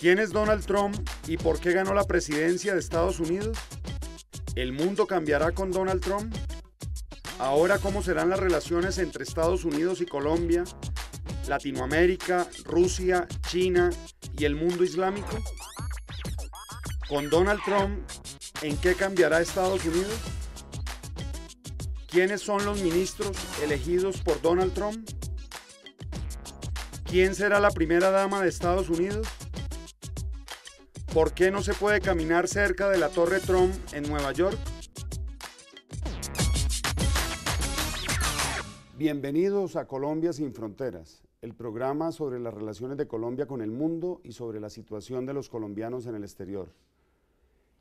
¿Quién es Donald Trump y por qué ganó la presidencia de Estados Unidos? ¿El mundo cambiará con Donald Trump? Ahora, ¿cómo serán las relaciones entre Estados Unidos y Colombia, Latinoamérica, Rusia, China y el mundo islámico? Con Donald Trump, ¿en qué cambiará Estados Unidos? ¿Quiénes son los ministros elegidos por Donald Trump? ¿Quién será la primera dama de Estados Unidos? ¿Por qué no se puede caminar cerca de la Torre Trump en Nueva York? Bienvenidos a Colombia sin Fronteras, el programa sobre las relaciones de Colombia con el mundo y sobre la situación de los colombianos en el exterior.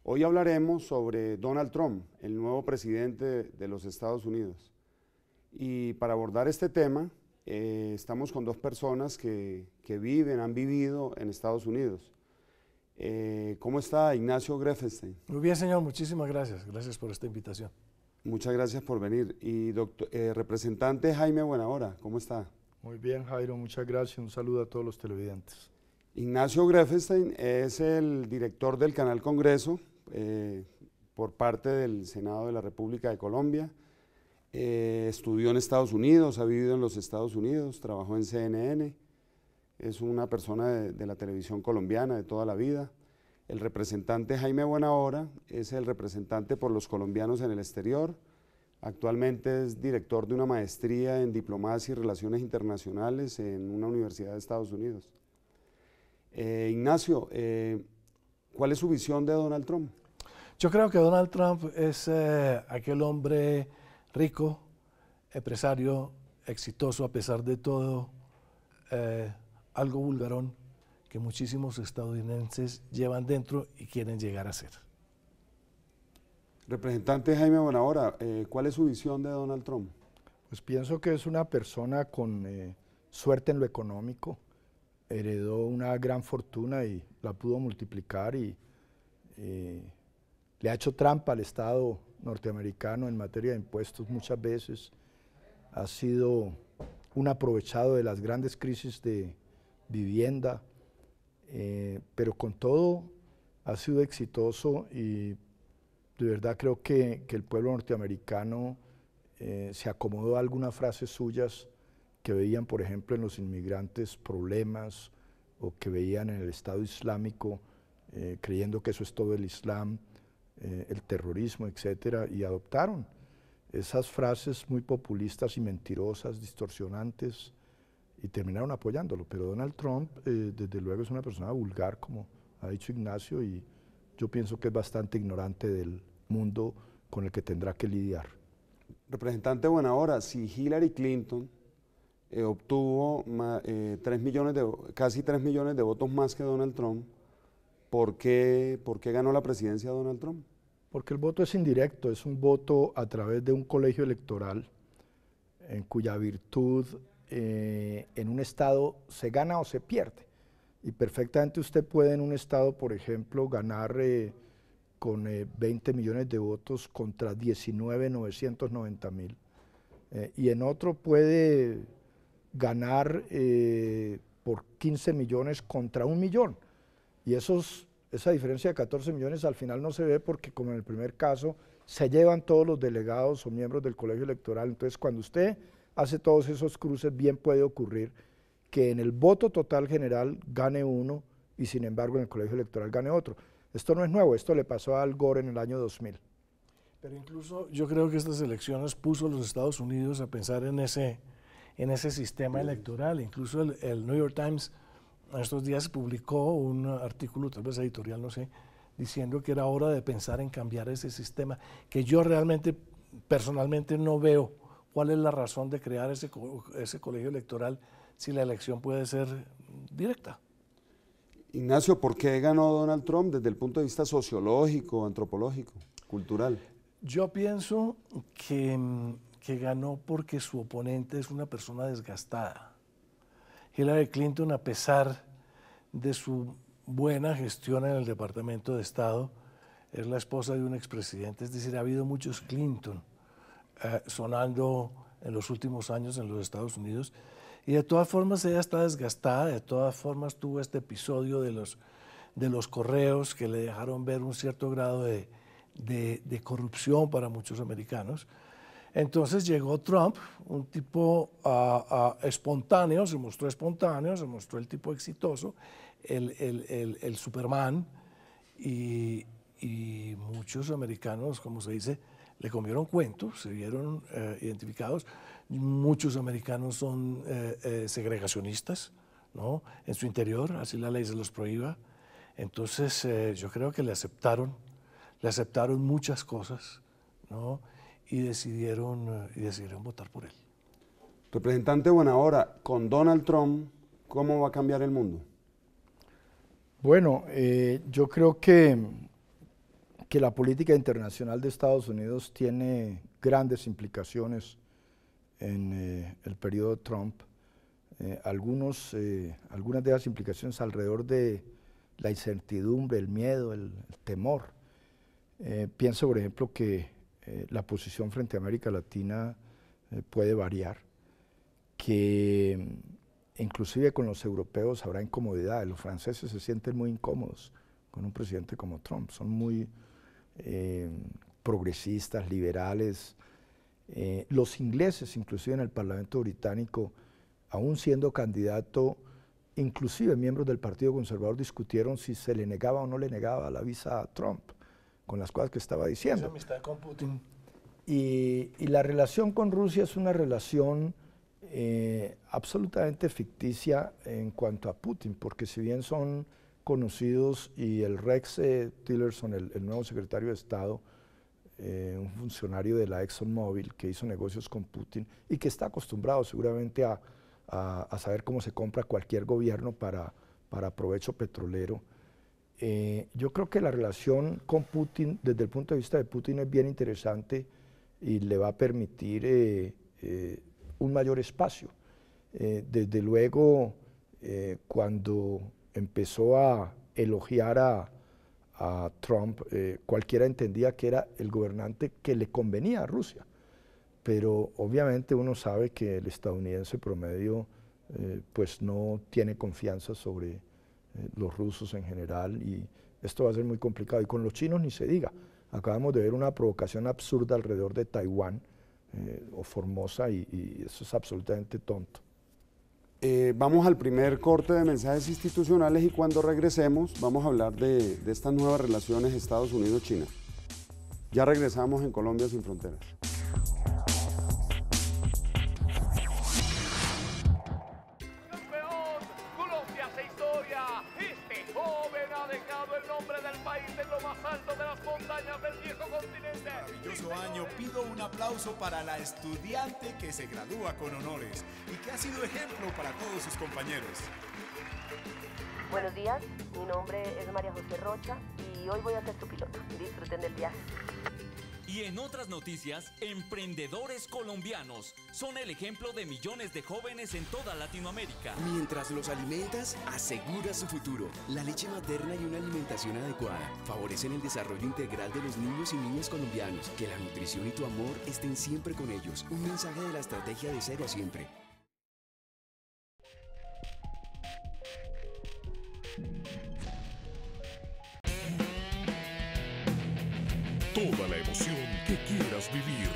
Hoy hablaremos sobre Donald Trump, el nuevo presidente de los Estados Unidos. Y para abordar este tema, eh, estamos con dos personas que viven, han vivido en Estados Unidos. Eh, ¿Cómo está Ignacio Grefestein? Muy bien, señor, muchísimas gracias. Gracias por esta invitación. Muchas gracias por venir. Y doctor, eh, representante Jaime Buenahora, ¿cómo está? Muy bien, Jairo, muchas gracias. Un saludo a todos los televidentes. Ignacio Grefestein es el director del canal Congreso eh, por parte del Senado de la República de Colombia. estudió en Estados Unidos, ha vivido en los Estados Unidos, trabajó en CNN es una persona de, la televisión colombiana de toda la vida. El representante Jaime Buenahora es el representante por los colombianos en el exterior. Actualmente es director de una maestría en diplomacia y relaciones internacionales en una universidad de Estados Unidos. Eh, Ignacio, eh, ¿cuál es su visión de Donald Trump? Yo creo que Donald Trump es eh, aquel hombre rico, empresario, exitoso a pesar de todo, algo vulgarón que muchísimos estadounidenses llevan dentro y quieren llegar a ser. Representante Jaime Bonahora, eh, ¿cuál es su visión de Donald Trump? Pues pienso que es una persona con eh, suerte en lo económico, heredó una gran fortuna y la pudo multiplicar y eh, le ha hecho trampa al Estado norteamericano en materia de impuestos muchas veces, ha sido un aprovechado de las grandes crisis de, vivienda, eh, pero con todo ha sido exitoso y de verdad creo que, que el pueblo norteamericano eh, se acomodó a algunas frases suyas que veían, por ejemplo, en los inmigrantes problemas o que veían en el Estado Islámico, eh, creyendo que eso es todo el Islam, el terrorismo, etcétera, y adoptaron esas frases muy populistas y mentirosas, distorsionantes, y terminaron apoyándolo. Pero Donald Trump, eh, desde luego, es una persona vulgar, como ha dicho Ignacio, y yo pienso que es bastante ignorante del mundo con el que tendrá que lidiar. Representante ahora, si Hillary Clinton eh, obtuvo 3 eh, millones de, casi 3 millones de votos más que Donald Trump, ¿por qué, ¿por qué ganó la presidencia Donald Trump? Porque el voto es indirecto, es un voto a través de un colegio electoral en cuya virtud eh, en un estado se gana o se pierde. Y perfectamente usted puede en un estado, por ejemplo, ganar eh, con 20 eh, millones de votos contra 19,990 mil. y en otro puede ganar por 15 millones contra un millón. Y esos, esa diferencia de 14 millones al final no se ve porque, como en el primer caso, se llevan todos los delegados o miembros del colegio electoral. Entonces, cuando usted hace todos esos cruces, bien puede ocurrir que en el voto total general gane uno y sin embargo en el colegio electoral gane otro. Esto no es nuevo, esto le pasó a Al Gore en el año 2000. Pero incluso yo creo que estas elecciones puso a los Estados Unidos a pensar en ese, en ese sistema electoral. Incluso el, New York Times estos días publicó un artículo, tal vez editorial, no sé, diciendo que era hora de pensar en cambiar ese sistema, que yo realmente, personalmente, no veo cuál es la razón de crear ese, colegio electoral si la elección puede ser directa. Ignacio, ¿por qué ganó Donald Trump desde el punto de vista sociológico, antropológico, cultural? Yo pienso que, que ganó porque su oponente es una persona desgastada. Hillary Clinton, a pesar de su buena gestión en el Departamento de Estado, es la esposa de un expresidente, es decir, ha habido muchos Clinton. Eh, sonando en los últimos años en los Estados Unidos. Y de todas formas ella está desgastada, de todas formas tuvo este episodio de los, de los correos que le dejaron ver un cierto grado de, corrupción para muchos americanos. Entonces llegó Trump, un tipo ah, ah, espontáneo, se mostró espontáneo, se mostró el tipo exitoso, el, Superman, y muchos americanos, como se dice, le comieron cuentos, se vieron eh, identificados. Muchos americanos son eh, eh, segregacionistas, ¿no? En su interior, así la ley se los prohíba. Entonces, yo creo que le aceptaron, le aceptaron muchas cosas, Y decidieron, decidieron votar por él. Representante bueno, ahora con Donald Trump, ¿cómo va a cambiar el mundo? Bueno, yo creo que que la política internacional de Estados Unidos tiene grandes implicaciones en eh, el periodo Trump. Eh, algunos, eh, algunas de las implicaciones alrededor de la incertidumbre, el miedo, el, temor. pienso, por ejemplo, que la posición frente a América Latina puede variar, que mm, inclusive con los europeos habrá incomodidad, Los franceses se sienten muy incómodos con un presidente como Trump, son muy, eh, progresistas, liberales, eh, los ingleses, inclusive en el Parlamento británico, aún siendo candidato, inclusive miembros del Partido Conservador discutieron si se le negaba o no le negaba la visa a Trump, con las cosas que estaba diciendo. con Y, la relación con Rusia es una relación eh, absolutamente ficticia en cuanto a Putin, porque si bien son conocidos y el Rex eh, Tillerson, el, nuevo secretario de Estado, eh, un funcionario de la ExxonMobil que hizo negocios con Putin y que está acostumbrado seguramente a, a, saber cómo se compra cualquier gobierno para, para provecho petrolero. Eh, yo creo que la relación con Putin, desde el punto de vista de Putin, es bien interesante y le va a permitir un mayor espacio. desde luego, cuando empezó a elogiar a, Trump, eh, cualquiera entendía que era el gobernante que le convenía a Rusia. Pero obviamente uno sabe que el estadounidense promedio eh, pues no tiene confianza sobre eh, los rusos en general y esto va a ser muy complicado. Y con los chinos ni se diga. Acabamos de ver una provocación absurda alrededor de Taiwán o Formosa y eso es absolutamente tonto. Eh, vamos al primer corte de mensajes institucionales y cuando regresemos vamos a hablar de estas nuevas relaciones Estados Unidos-China. Ya regresamos en Colombia sin fronteras. maravilloso año, pido un aplauso para la estudiante que se gradúa con honores y que ha sido ejemplo para todos sus compañeros. Buenos días, mi nombre es María José Rocha y hoy voy a ser tu piloto. Disfruten del viaje. Y en otras noticias, emprendedores colombianos son el ejemplo de millones de jóvenes en toda Latinoamérica. Mientras los alimentas, asegura su futuro. La leche materna y una alimentación adecuada favorecen el desarrollo integral de los niños y niñas colombianos. Que la nutrición y tu amor estén siempre con ellos. Un mensaje de la estrategia de cero a siempre. Toda la vivir.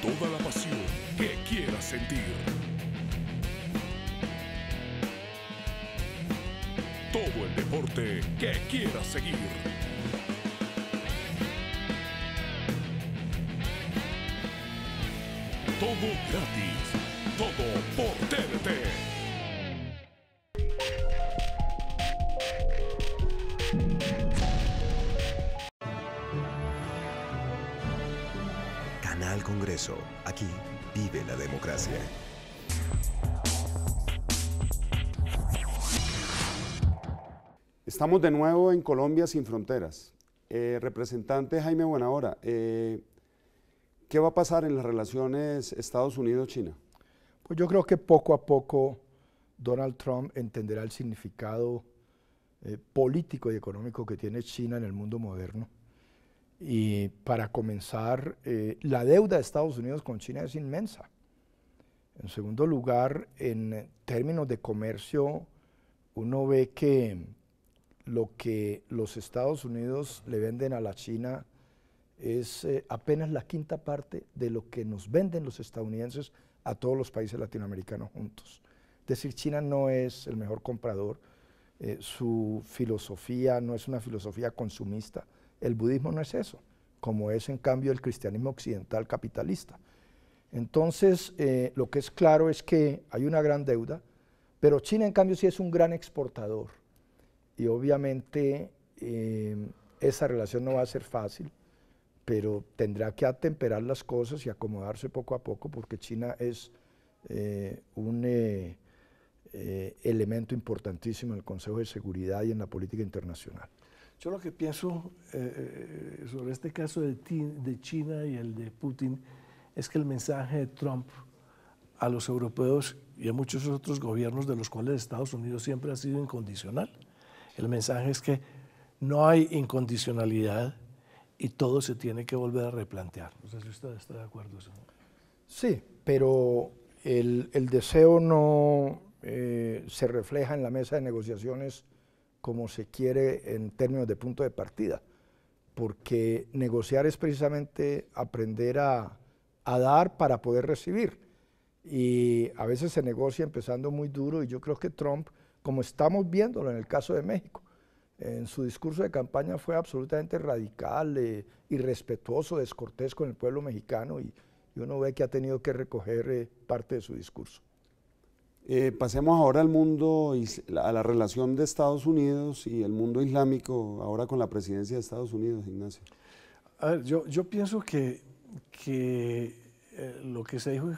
Toda la pasión que quieras sentir. Todo el deporte que quieras seguir. Todo gratis. Todo por TNT. Aquí vive la democracia. Estamos de nuevo en Colombia sin fronteras. Eh, representante Jaime Buenahora, eh, ¿qué va a pasar en las relaciones Estados Unidos-China? Pues yo creo que poco a poco Donald Trump entenderá el significado eh, político y económico que tiene China en el mundo moderno y para comenzar, eh, la deuda de Estados Unidos con China es inmensa. En segundo lugar, en términos de comercio, uno ve que lo que los Estados Unidos le venden a la China es eh, apenas la quinta parte de lo que nos venden los estadounidenses a todos los países latinoamericanos juntos. Es decir, China no es el mejor comprador, eh, su filosofía no es una filosofía consumista, el budismo no es eso, como es en cambio el cristianismo occidental capitalista. Entonces, eh, lo que es claro es que hay una gran deuda, pero China en cambio sí es un gran exportador. Y obviamente eh, esa relación no va a ser fácil, pero tendrá que atemperar las cosas y acomodarse poco a poco porque China es eh, un elemento importantísimo en el Consejo de Seguridad y en la política internacional. Yo lo que pienso eh, eh, sobre este caso de, de China y el de Putin es que el mensaje de Trump a los europeos y a muchos otros gobiernos de los cuales Estados Unidos siempre ha sido incondicional. El mensaje es que no hay incondicionalidad y todo se tiene que volver a replantear. No sé si usted está de acuerdo. Señor. Sí, pero el, deseo no eh, se refleja en la mesa de negociaciones como se quiere en términos de punto de partida, porque negociar es precisamente aprender a, dar para poder recibir. Y a veces se negocia empezando muy duro y yo creo que Trump, como estamos viéndolo en el caso de México, en su discurso de campaña fue absolutamente radical, y eh, irrespetuoso, descortés con el pueblo mexicano y, uno ve que ha tenido que recoger eh, parte de su discurso. Eh, pasemos ahora al mundo, a la relación de Estados Unidos y el mundo islámico, ahora con la presidencia de Estados Unidos, Ignacio. A ver, yo, pienso que, eh, lo que se dijo,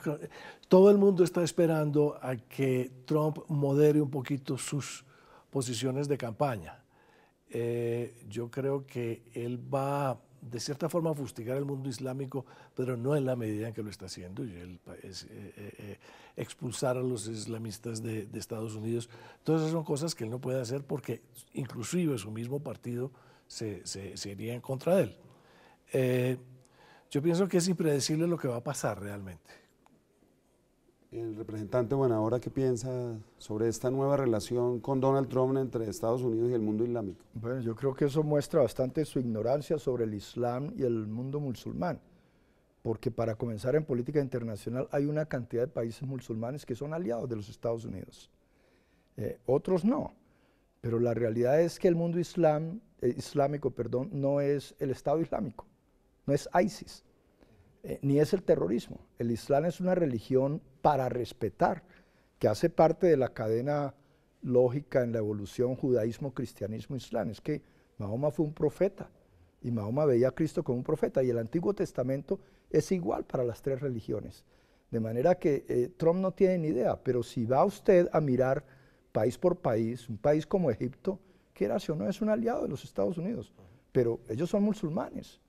todo el mundo está esperando a que Trump modere un poquito sus posiciones de campaña. Eh, yo creo que él va de cierta forma fustigar al mundo islámico, pero no en la medida en que lo está haciendo, y eh, eh, eh, expulsar a los islamistas de, Estados Unidos. Todas esas son cosas que él no puede hacer porque inclusive su mismo partido se, iría en contra de él. yo pienso que es impredecible lo que va a pasar realmente. El representante ¿ahora ¿qué piensa sobre esta nueva relación con Donald Trump entre Estados Unidos y el mundo islámico? Bueno, yo creo que eso muestra bastante su ignorancia sobre el Islam y el mundo musulmán, porque para comenzar en política internacional hay una cantidad de países musulmanes que son aliados de los Estados Unidos, eh, otros no, pero la realidad es que el mundo eh, islámico perdón, no es el Estado Islámico, no es ISIS eh, ni es el terrorismo. El Islam es una religión para respetar, que hace parte de la cadena lógica en la evolución judaísmo, cristianismo, islam. Es que Mahoma fue un profeta y Mahoma veía a Cristo como un profeta y el Antiguo Testamento es igual para las tres religiones. De manera que eh, Trump no tiene ni idea, pero si va usted a mirar país por país, un país como Egipto, que era o no es un aliado de los Estados Unidos, pero ellos son musulmanes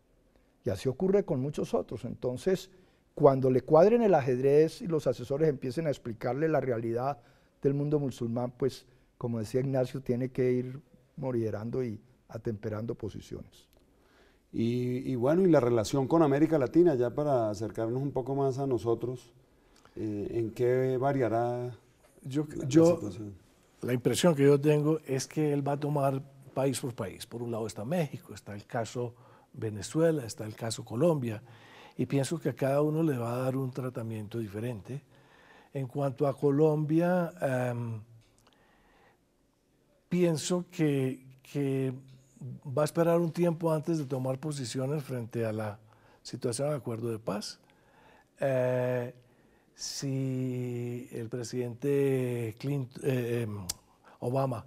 y así ocurre con muchos otros. Entonces, cuando le cuadren el ajedrez y los asesores empiecen a explicarle la realidad del mundo musulmán, pues, como decía Ignacio, tiene que ir moriderando y atemperando posiciones. Y, bueno, y la relación con América Latina, ya para acercarnos un poco más a nosotros, eh, ¿en qué variará yo, yo, La impresión que yo tengo es que él va a tomar país por país. Por un lado está México, está el caso Venezuela, está el caso Colombia, y pienso que a cada uno le va a dar un tratamiento diferente. En cuanto a Colombia, em, pienso que, va a esperar un tiempo antes de tomar posiciones frente a la situación del acuerdo de paz. Eh, si el presidente eh, em, Obama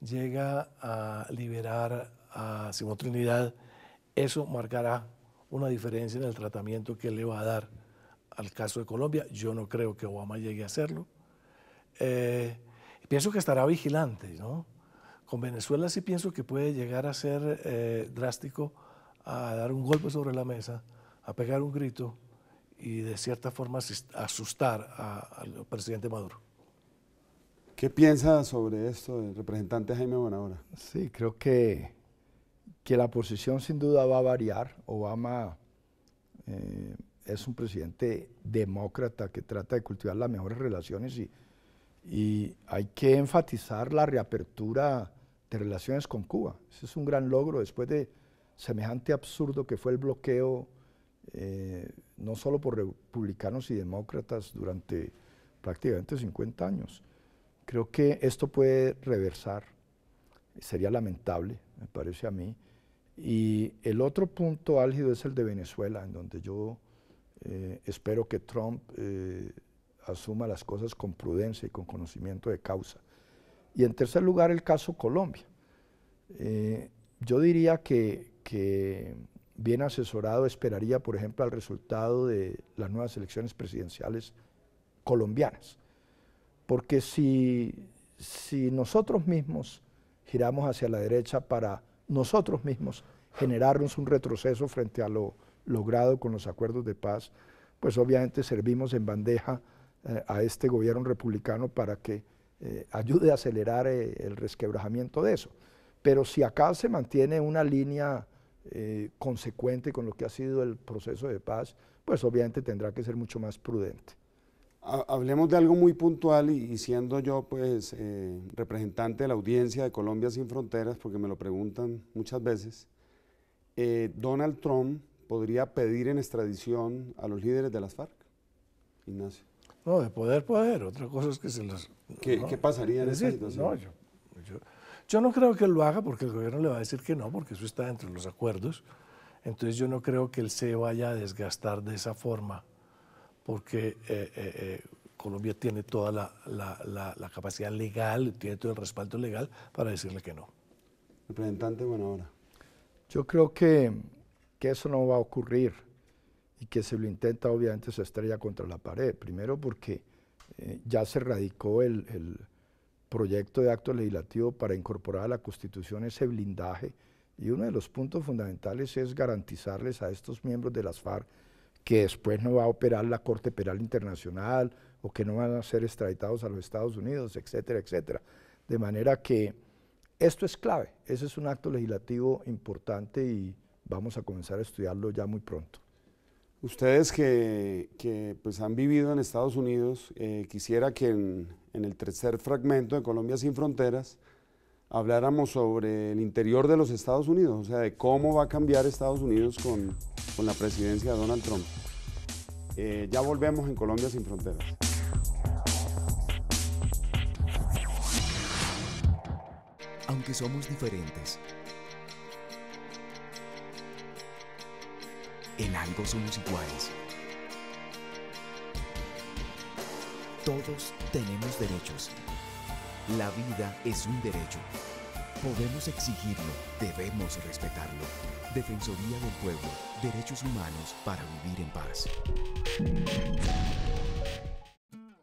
llega a liberar a Simón Trinidad, eso marcará una diferencia en el tratamiento que le va a dar al caso de Colombia. Yo no creo que Obama llegue a hacerlo. Eh, pienso que estará vigilante, ¿no? Con Venezuela sí pienso que puede llegar a ser eh, drástico, a dar un golpe sobre la mesa, a pegar un grito y de cierta forma asustar al presidente Maduro. ¿Qué piensa sobre esto el representante Jaime Bonahora? Sí, creo que que la posición sin duda va a variar. Obama eh, es un presidente demócrata que trata de cultivar las mejores relaciones y, y hay que enfatizar la reapertura de relaciones con Cuba. Ese es un gran logro después de semejante absurdo que fue el bloqueo, eh, no solo por republicanos y demócratas durante prácticamente 50 años. Creo que esto puede reversar, sería lamentable, me parece a mí, y el otro punto álgido es el de Venezuela, en donde yo eh, espero que Trump eh, asuma las cosas con prudencia y con conocimiento de causa. Y en tercer lugar, el caso Colombia. Eh, yo diría que, bien asesorado esperaría, por ejemplo, al resultado de las nuevas elecciones presidenciales colombianas. Porque si nosotros mismos giramos hacia la derecha para nosotros mismos generarnos un retroceso frente a lo logrado con los acuerdos de paz, pues obviamente servimos en bandeja eh, a este gobierno republicano para que eh, ayude a acelerar eh, el resquebrajamiento de eso. Pero si acá se mantiene una línea consecuente con lo que ha sido el proceso de paz, pues obviamente tendrá que ser mucho más prudente. Hablemos de algo muy puntual y, siendo yo pues representante de la audiencia de Colombia sin Fronteras, porque me lo preguntan muchas veces, eh, Donald Trump podría pedir en extradición a los líderes de las FARC, Ignacio? No, de poder, poder. Otra cosa es que se los ¿Qué, pasaría en No, yo, no creo que lo haga porque el gobierno le va a decir que no, porque eso está dentro de los acuerdos. Entonces yo no creo que él se vaya a desgastar de esa forma, porque eh, eh, Colombia tiene toda la, la, capacidad legal, tiene todo el respaldo legal para decirle que no. Representante, bueno, ahora. Yo creo que, eso no va a ocurrir y que se lo intenta obviamente se estrella contra la pared. Primero porque eh, ya se radicó el, el, proyecto de acto legislativo para incorporar a la Constitución ese blindaje y uno de los puntos fundamentales es garantizarles a estos miembros de las FARC que después no va a operar la Corte Penal Internacional o que no van a ser extraditados a los Estados Unidos, etcétera, etcétera. De manera que esto es clave, ese es un acto legislativo importante y vamos a comenzar a estudiarlo ya muy pronto. Ustedes que, pues han vivido en Estados Unidos, eh, quisiera que en, el tercer fragmento de Colombia sin fronteras habláramos sobre el interior de los Estados Unidos, o sea, de cómo va a cambiar Estados Unidos con, la presidencia de Donald Trump. Eh, ya volvemos en Colombia sin fronteras. que somos diferentes, en algo somos iguales. Todos tenemos derechos. La vida es un derecho. Podemos exigirlo, debemos respetarlo. Defensoría del Pueblo, derechos humanos para vivir en paz.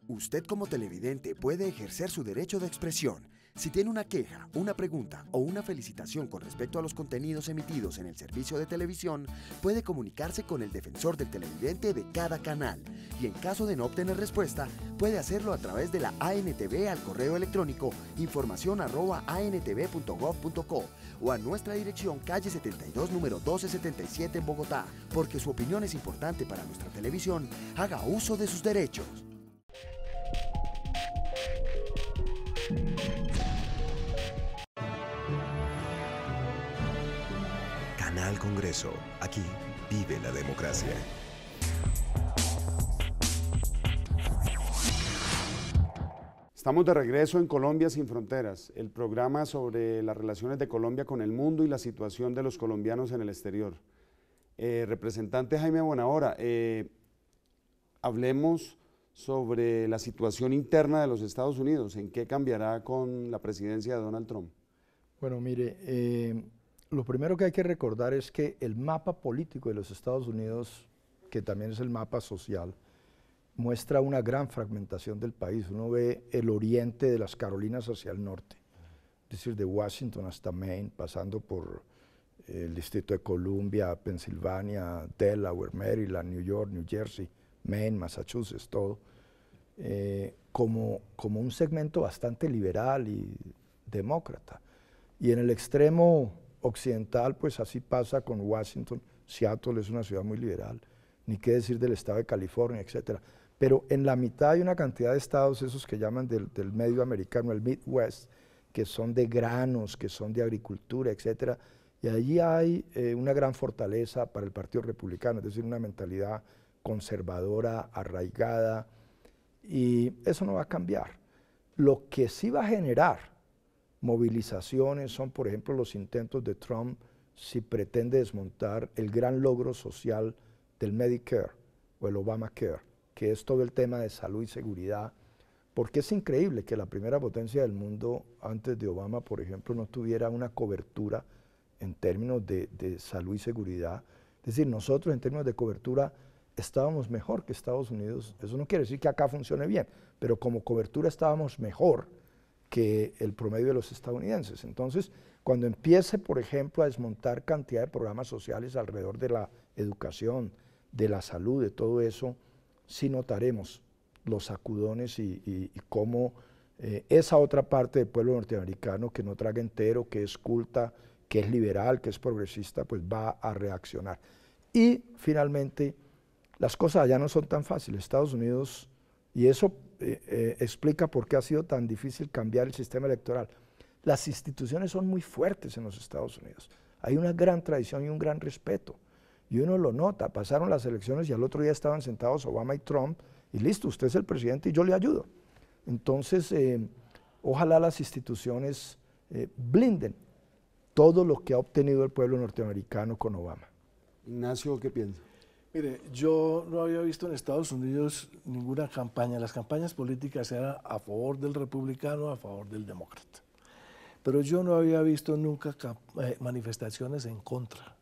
Usted como televidente puede ejercer su derecho de expresión si tiene una queja, una pregunta o una felicitación con respecto a los contenidos emitidos en el servicio de televisión, puede comunicarse con el defensor del televidente de cada canal y en caso de no obtener respuesta, puede hacerlo a través de la ANTV al correo electrónico información@antv.gov.co o a nuestra dirección calle 72 número 1277 en Bogotá, porque su opinión es importante para nuestra televisión, haga uso de sus derechos. al Congreso. Aquí vive la democracia. Estamos de regreso en Colombia sin fronteras, el programa sobre las relaciones de Colombia con el mundo y la situación de los colombianos en el exterior. Eh, representante Jaime Bonahora, eh, hablemos sobre la situación interna de los Estados Unidos, en qué cambiará con la presidencia de Donald Trump. Bueno, mire, eh, lo primero que hay que recordar es que el mapa político de los Estados Unidos, que también es el mapa social, muestra una gran fragmentación del país. Uno ve el oriente de las Carolinas hacia el norte, es decir, de Washington hasta Maine, pasando por eh, el Distrito de Columbia, Pensilvania, Delaware, Maryland, New York, New Jersey, Maine, Massachusetts, todo, eh, como, como un segmento bastante liberal y demócrata. Y en el extremo occidental, pues así pasa con Washington. Seattle es una ciudad muy liberal, ni qué decir del estado de California, etc. Pero en la mitad hay una cantidad de estados, esos que llaman del, medio americano, el Midwest, que son de granos, que son de agricultura, etc. Y allí hay eh, una gran fortaleza para el Partido Republicano, es decir, una mentalidad conservadora, arraigada, y eso no va a cambiar. Lo que sí va a generar movilizaciones son, por ejemplo, los intentos de Trump si pretende desmontar el gran logro social del Medicare o el Obamacare, que es todo el tema de salud y seguridad, porque es increíble que la primera potencia del mundo antes de Obama, por ejemplo, no tuviera una cobertura en términos de, salud y seguridad. Es decir, nosotros en términos de cobertura estábamos mejor que Estados Unidos. Eso no quiere decir que acá funcione bien, pero como cobertura estábamos mejor que el promedio de los estadounidenses. Entonces, cuando empiece, por ejemplo, a desmontar cantidad de programas sociales alrededor de la educación, de la salud, de todo eso, sí notaremos los sacudones y, cómo eh, esa otra parte del pueblo norteamericano que no traga entero, que es culta, que es liberal, que es progresista, pues va a reaccionar. Y finalmente, las cosas ya no son tan fáciles. Estados Unidos, y eso eh, eh, explica por qué ha sido tan difícil cambiar el sistema electoral. Las instituciones son muy fuertes en los Estados Unidos. Hay una gran tradición y un gran respeto. Y uno lo nota. Pasaron las elecciones y al otro día estaban sentados Obama y Trump. Y listo, usted es el presidente y yo le ayudo. Entonces, eh, ojalá las instituciones blinden todo lo que ha obtenido el pueblo norteamericano con Obama. Ignacio, ¿qué piensa? Mire, yo no había visto en Estados Unidos ninguna campaña. Las campañas políticas eran a favor del republicano, a favor del demócrata. Pero yo no había visto nunca eh, manifestaciones en contra.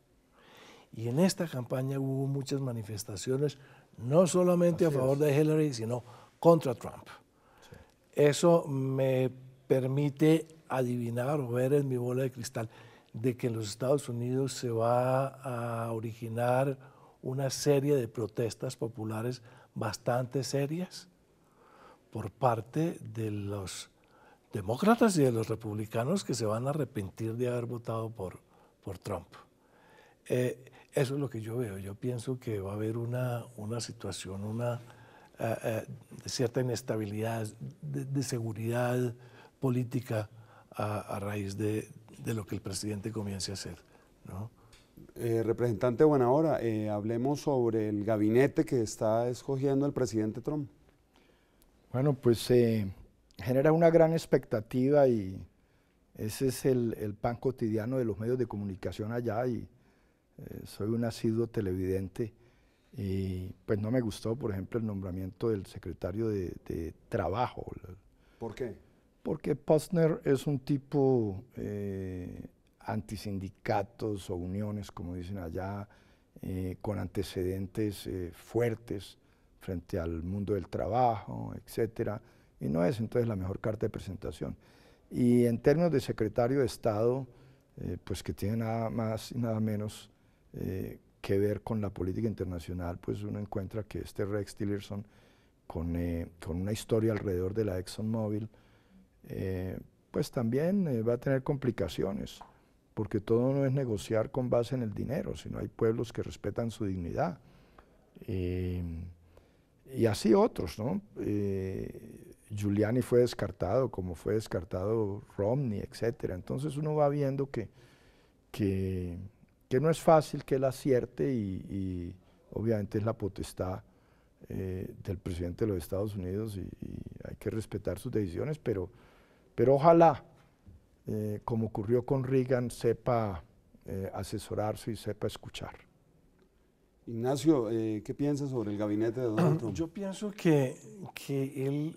Y en esta campaña hubo muchas manifestaciones, no solamente a favor de Hillary, sino contra Trump. Eso me permite adivinar o ver en mi bola de cristal de que en los Estados Unidos se va a originar una serie de protestas populares bastante serias por parte de los demócratas y de los republicanos que se van a arrepentir de haber votado por, por Trump. Eh, eso es lo que yo veo. Yo pienso que va a haber una, una situación, una eh, eh, cierta inestabilidad de, seguridad política a, a raíz de, de, lo que el presidente comience a hacer. ¿no? Eh, representante Buenahora, eh, hablemos sobre el gabinete que está escogiendo el presidente Trump. Bueno, pues eh, genera una gran expectativa y ese es el, pan cotidiano de los medios de comunicación allá y eh, soy un asiduo televidente y pues no me gustó, por ejemplo, el nombramiento del secretario de, de Trabajo. ¿Por qué? Porque Postner es un tipo antisindicatos o uniones, como dicen allá, eh, con antecedentes eh, fuertes frente al mundo del trabajo, etcétera, y no es entonces la mejor carta de presentación. Y en términos de secretario de Estado, eh, pues que tiene nada más y nada menos que ver con la política internacional, pues uno encuentra que este Rex Tillerson, con, con una historia alrededor de la ExxonMobil, pues también va a tener complicaciones porque todo no es negociar con base en el dinero, sino hay pueblos que respetan su dignidad. Eh, y así otros, ¿no? Eh, Giuliani fue descartado, como fue descartado Romney, etc. Entonces uno va viendo que, que, no es fácil que él acierte y, obviamente es la potestad eh, del presidente de los Estados Unidos y, hay que respetar sus decisiones, pero, pero ojalá eh, como ocurrió con Reagan, sepa eh, asesorarse y sepa escuchar. Ignacio, eh, ¿qué piensas sobre el gabinete de Donald ah, Trump? Yo pienso que, que él,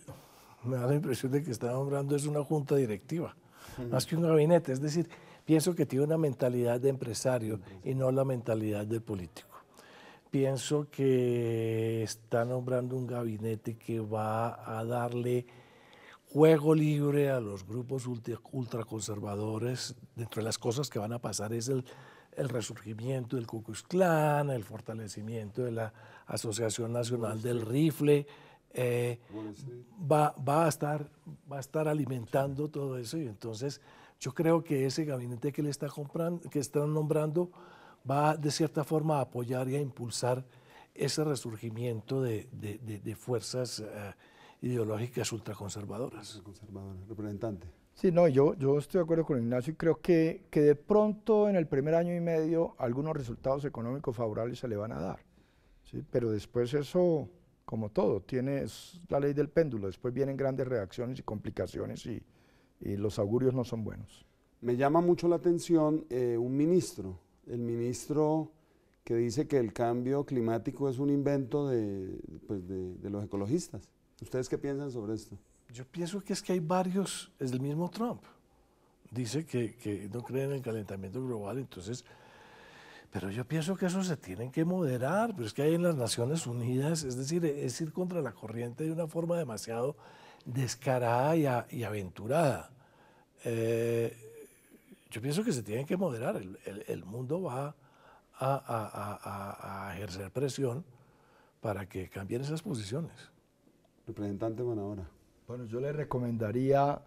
me da la impresión de que está nombrando es una junta directiva, más que un gabinete. Es decir, pienso que tiene una mentalidad de empresario y no la mentalidad de político. Pienso que está nombrando un gabinete que va a darle juego libre a los grupos ultraconservadores. dentro de las cosas que van a pasar es el, resurgimiento del Ku Klux Klan, el fortalecimiento de la Asociación Nacional del Rifle. Eh, va, va, a estar, va a estar alimentando todo eso y entonces yo creo que ese gabinete que le está comprando, que están nombrando va de cierta forma a apoyar y a impulsar ese resurgimiento de, fuerzas. Eh, ideológicas ultraconservadoras. representante. Sí, no, yo, yo estoy de acuerdo con Ignacio y creo que, que de pronto en el primer año y medio algunos resultados económicos favorables se le van a dar, ¿sí? pero después eso, como todo, tiene es la ley del péndulo, después vienen grandes reacciones y complicaciones y, y los augurios no son buenos. Me llama mucho la atención eh, un ministro, el ministro que dice que el cambio climático es un invento de, pues de los ecologistas. ¿Ustedes qué piensan sobre esto? Yo pienso que es que hay varios, es el mismo Trump. Dice que, no creen en el calentamiento global, entonces pero yo pienso que eso se tiene que moderar, pero es que hay en las Naciones Unidas, es decir, es ir contra la corriente de una forma demasiado descarada y, aventurada. Eh, yo pienso que se tiene que moderar, el, mundo va a, ejercer presión para que cambien esas posiciones representante Manahora? Bueno, yo le recomendaría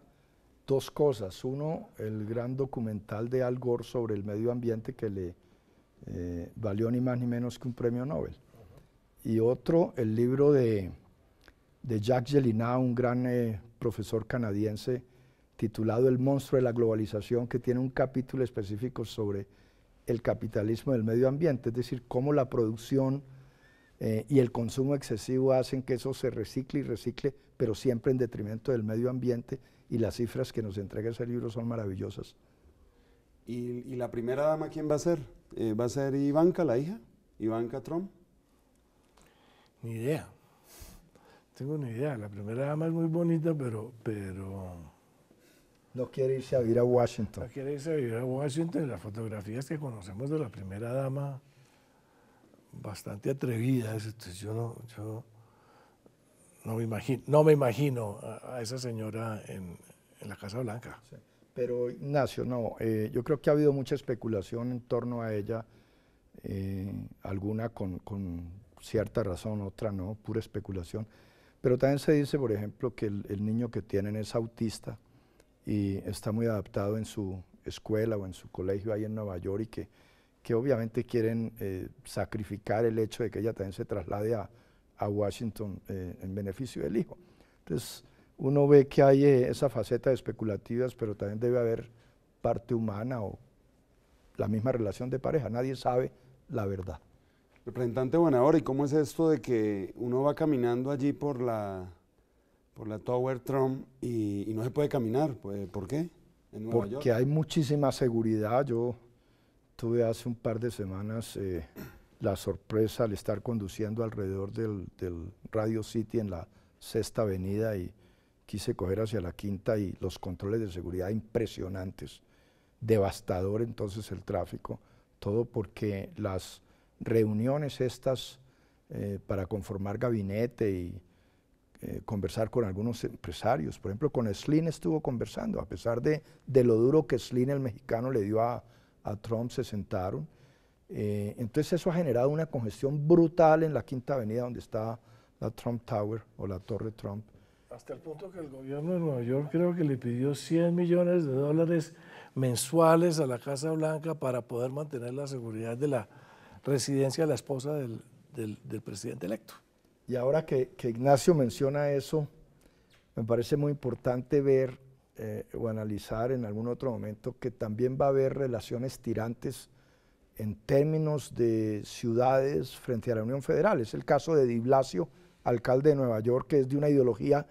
dos cosas. Uno, el gran documental de Al Gore sobre el medio ambiente que le eh, valió ni más ni menos que un premio Nobel. Y otro, el libro de, de Jacques Gelina, un gran eh, profesor canadiense, titulado El monstruo de la globalización, que tiene un capítulo específico sobre el capitalismo del medio ambiente, es decir, cómo la producción eh, y el consumo excesivo hacen que eso se recicle y recicle, pero siempre en detrimento del medio ambiente y las cifras que nos entrega ese libro son maravillosas. ¿Y, la primera dama quién va a ser? Eh, ¿Va a ser Ivanka, la hija? ¿Ivanka Trump? Ni idea. Tengo ni idea. La primera dama es muy bonita, pero... pero... No quiere irse a vivir a Washington. No quiere irse a vivir a Washington. Las fotografías que conocemos de la primera dama bastante atrevida, pues, yo no, yo no me imagino, no me imagino a, esa señora en, la Casa Blanca. Pero Ignacio, no, eh, yo creo que ha habido mucha especulación en torno a ella, eh, alguna con, con, cierta razón, otra no, pura especulación. Pero también se dice, por ejemplo, que el, el niño que tienen es autista y está muy adaptado en su escuela o en su colegio ahí en Nueva York y que que obviamente quieren eh, sacrificar el hecho de que ella también se traslade a, Washington eh, en beneficio del hijo. Entonces, uno ve que hay eh, esa faceta de especulativas, pero también debe haber parte humana o la misma relación de pareja. Nadie sabe la verdad. Representante Bonahora, ¿y cómo es esto de que uno va caminando allí por la, por la Tower Trump y, no se puede caminar? Pues, ¿Por qué? Porque hay muchísima seguridad. Yo tuve hace un par de semanas eh, la sorpresa al estar conduciendo alrededor del, Radio City en la sexta avenida y quise coger hacia la quinta y los controles de seguridad impresionantes, devastador entonces el tráfico, todo porque las reuniones estas eh, para conformar gabinete y eh, conversar con algunos empresarios, por ejemplo con Slim estuvo conversando, a pesar de, de lo duro que Slim el mexicano le dio a, a Trump se sentaron. Eh, entonces eso ha generado una congestión brutal en la Quinta Avenida donde está la Trump Tower o la Torre Trump. Hasta el punto que el gobierno de Nueva York creo que le pidió 100 millones de dólares mensuales a la Casa Blanca para poder mantener la seguridad de la residencia de la esposa del, del, del presidente electo. Y ahora que, que Ignacio menciona eso, me parece muy importante ver eh, o analizar en algún otro momento que también va a haber relaciones tirantes en términos de ciudades frente a la Unión Federal. Es el caso de Di alcalde de Nueva York, que es de una ideología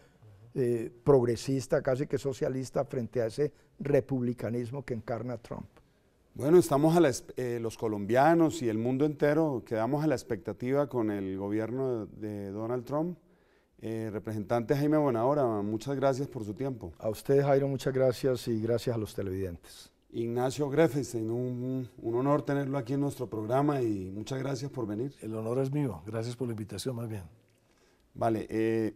eh, progresista, casi que socialista, frente a ese republicanismo que encarna Trump. Bueno, estamos a eh, los colombianos y el mundo entero, quedamos a la expectativa con el gobierno de Donald Trump. Eh, representante Jaime Bonahora, muchas gracias por su tiempo. A usted, Jairo, muchas gracias y gracias a los televidentes. Ignacio Grefes, un, un honor tenerlo aquí en nuestro programa y muchas gracias por venir. El honor es mío, gracias por la invitación más bien. Vale, eh,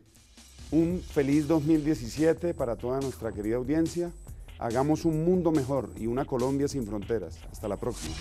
un feliz 2017 para toda nuestra querida audiencia. Hagamos un mundo mejor y una Colombia sin fronteras. Hasta la próxima.